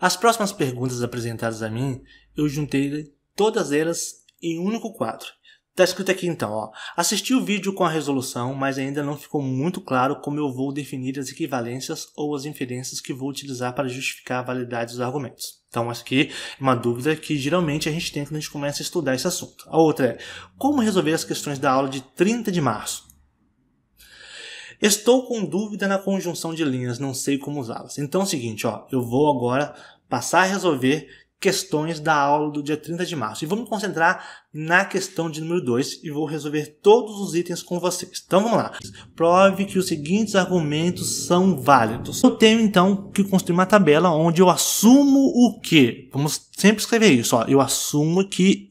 As próximas perguntas apresentadas a mim, eu juntei todas elas em um único quadro. Tá escrito aqui então, ó. Assisti o vídeo com a resolução, mas ainda não ficou muito claro como eu vou definir as equivalências ou as inferências que vou utilizar para justificar a validade dos argumentos. Então, essa aqui é uma dúvida que geralmente a gente tem quando a gente começa a estudar esse assunto. A outra é, como resolver as questões da aula de 30 de março? Estou com dúvida na conjunção de linhas, não sei como usá-las. Então é o seguinte, ó, eu vou agora passar a resolver questões da aula do dia 30 de março. E vamos concentrar na questão de número 2 e vou resolver todos os itens com vocês. Então vamos lá. Prove que os seguintes argumentos são válidos. Eu tenho então que construir uma tabela onde eu assumo o que? Vamos sempre escrever isso, ó. Eu assumo que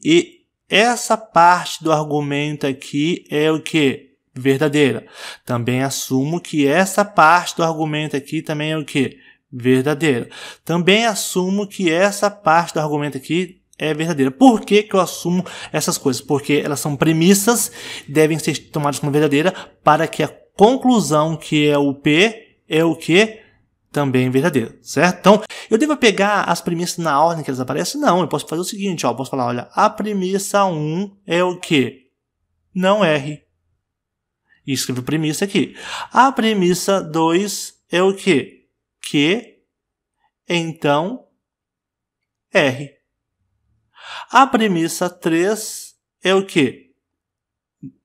essa parte do argumento aqui é o que? verdadeira. Também assumo que essa parte do argumento aqui também é o que? Verdadeira. Também assumo que essa parte do argumento aqui é verdadeira. Por que, que eu assumo essas coisas? Porque elas são premissas, devem ser tomadas como verdadeira para que a conclusão que é o P é o que? também verdadeiro, certo? Então, eu devo pegar as premissas na ordem que elas aparecem? Não, eu posso fazer o seguinte, ó, eu posso falar, olha, a premissa 1 é o que? Não erre e escrevo premissa aqui. A premissa 2 é o quê? Que, então, R. A premissa 3 é o quê?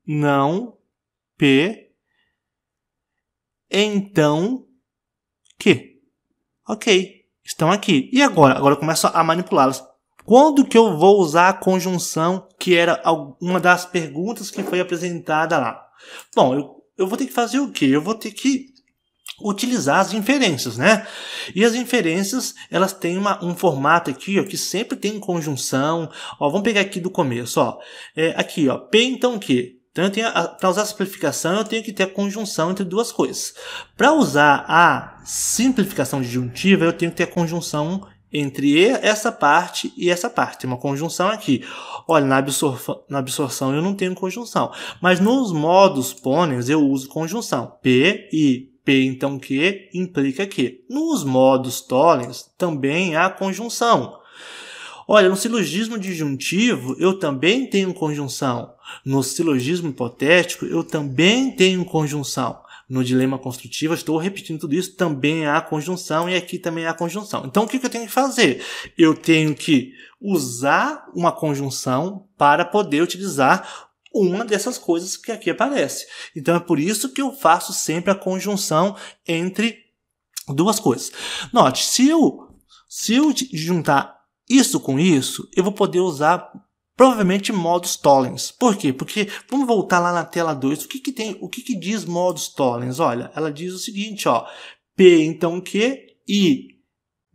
Não, P, então, que. Ok, estão aqui. E agora? Agora eu começo a manipulá-las. Quando que eu vou usar a conjunção, que era uma das perguntas que foi apresentada lá? Bom, eu, eu vou ter que fazer o quê? Eu vou ter que utilizar as inferências, né? E as inferências, elas têm uma, um formato aqui, ó, que sempre tem conjunção. Ó, vamos pegar aqui do começo, ó. É, aqui, ó, P então Q. Então, para usar a simplificação, eu tenho que ter a conjunção entre duas coisas. Para usar a simplificação disjuntiva, eu tenho que ter a conjunção entre essa parte e essa parte. Tem uma conjunção aqui. Olha, na, absorção, na absorção eu não tenho conjunção. Mas nos modos pôneis eu uso conjunção. P e P então Q implica que. Nos modos tolens também há conjunção. Olha, no silogismo disjuntivo eu também tenho conjunção. No silogismo hipotético eu também tenho conjunção no dilema construtivo, estou repetindo tudo isso, também há é conjunção e aqui também há é conjunção. Então o que, eu tenho que fazer? Eu tenho que usar uma conjunção para poder utilizar uma dessas coisas que aqui aparece. Então é por isso que eu faço sempre a conjunção entre duas coisas. Note, se eu, se eu juntar isso com isso, eu vou poder usar Provavelmente modos Tollens. Por quê? Porque, vamos voltar lá na tela 2, o que que tem, o que que diz modos Tollens? Olha, ela diz o seguinte, ó, P então Q e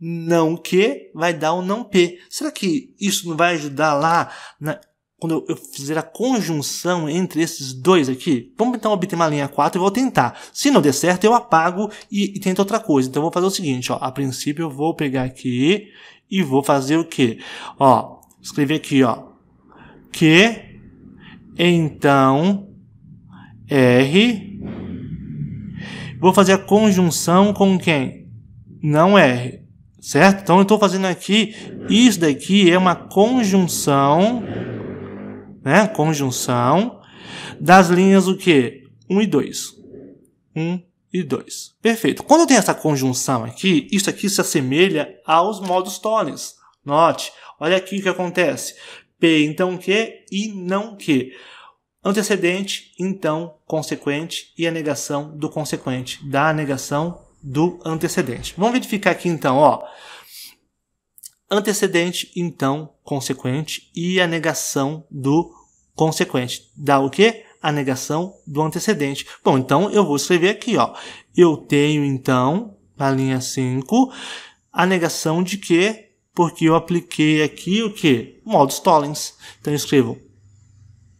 não Q vai dar o um não P. Será que isso não vai ajudar lá na, quando eu fizer a conjunção entre esses dois aqui, vamos então obter uma linha 4 e vou tentar. Se não der certo, eu apago e, e tento outra coisa. Então, vou fazer o seguinte, ó. A princípio, eu vou pegar aqui e vou fazer o quê? Ó, escrever aqui, ó que então R. Vou fazer a conjunção com quem? Não R. Certo? Então eu estou fazendo aqui, isso daqui é uma conjunção, né? Conjunção das linhas o que? 1 e 2. 1 e 2. Perfeito. Quando eu tenho essa conjunção aqui, isso aqui se assemelha aos modos tones Note, olha aqui o que acontece. P então que e não que. Antecedente, então, consequente e a negação do consequente, da negação do antecedente. Vamos verificar aqui então, ó. Antecedente, então, consequente e a negação do consequente. Dá o quê? A negação do antecedente. Bom, então eu vou escrever aqui, ó. Eu tenho então, na linha 5, a negação de que porque eu apliquei aqui o que? Modos Tollens. Então eu escrevo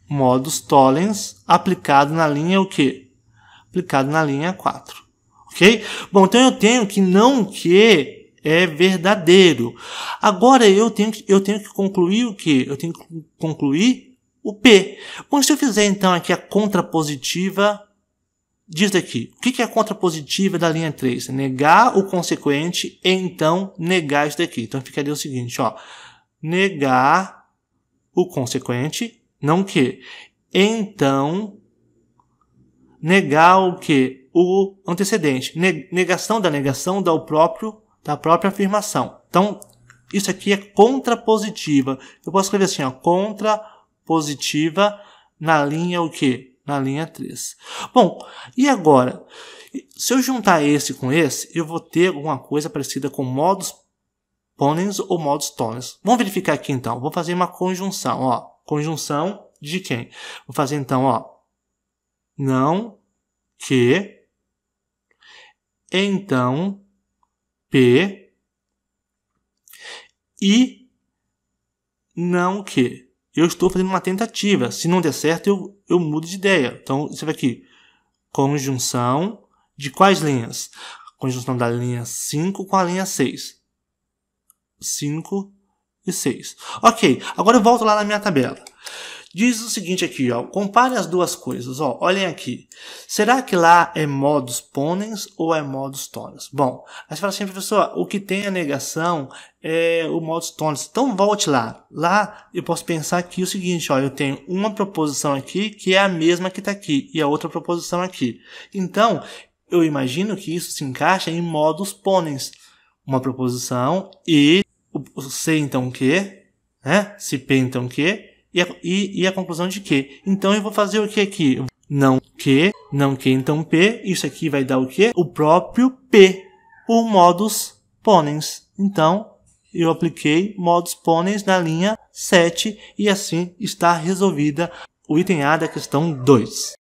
modos Tollens aplicado na linha o que? Aplicado na linha 4. Ok? Bom, então eu tenho que não que é verdadeiro. Agora eu tenho que, eu tenho que concluir o que? Eu tenho que concluir o P. Bom, se eu fizer então aqui a contrapositiva diz aqui, o que é a contrapositiva da linha 3? É negar o consequente, então negar isso daqui. Então ficaria o seguinte, ó. Negar o consequente, não que. Então, negar o que? O antecedente. Negação da negação dá o próprio, da própria afirmação. Então, isso aqui é contrapositiva. Eu posso escrever assim, ó. Contrapositiva na linha o que? na linha 3. Bom, e agora? Se eu juntar esse com esse, eu vou ter alguma coisa parecida com modos ponens ou modos tones. Vamos verificar aqui então. Vou fazer uma conjunção, ó. Conjunção de quem? Vou fazer então, ó. Não que então p e não que eu estou fazendo uma tentativa. Se não der certo, eu, eu mudo de ideia. Então, você vai aqui. Conjunção de quais linhas? Conjunção da linha 5 com a linha 6. 5 e 6. Ok, agora eu volto lá na minha tabela diz o seguinte aqui, ó, compare as duas coisas, ó, olhem aqui. Será que lá é modus ponens ou é modus tones? Bom, aí você fala assim, professor, o que tem a negação é o modus tones. Então volte lá. Lá eu posso pensar aqui o seguinte, ó, eu tenho uma proposição aqui que é a mesma que está aqui e a outra proposição aqui. Então, eu imagino que isso se encaixa em modus ponens. Uma proposição e o C então que, né? Se P então que e a, e, e a conclusão de que? Então eu vou fazer o que aqui? Não que, não que, então P. Isso aqui vai dar o que? O próprio P. O modus ponens. Então, eu apliquei modus ponens na linha 7 e assim está resolvida o item A da questão 2.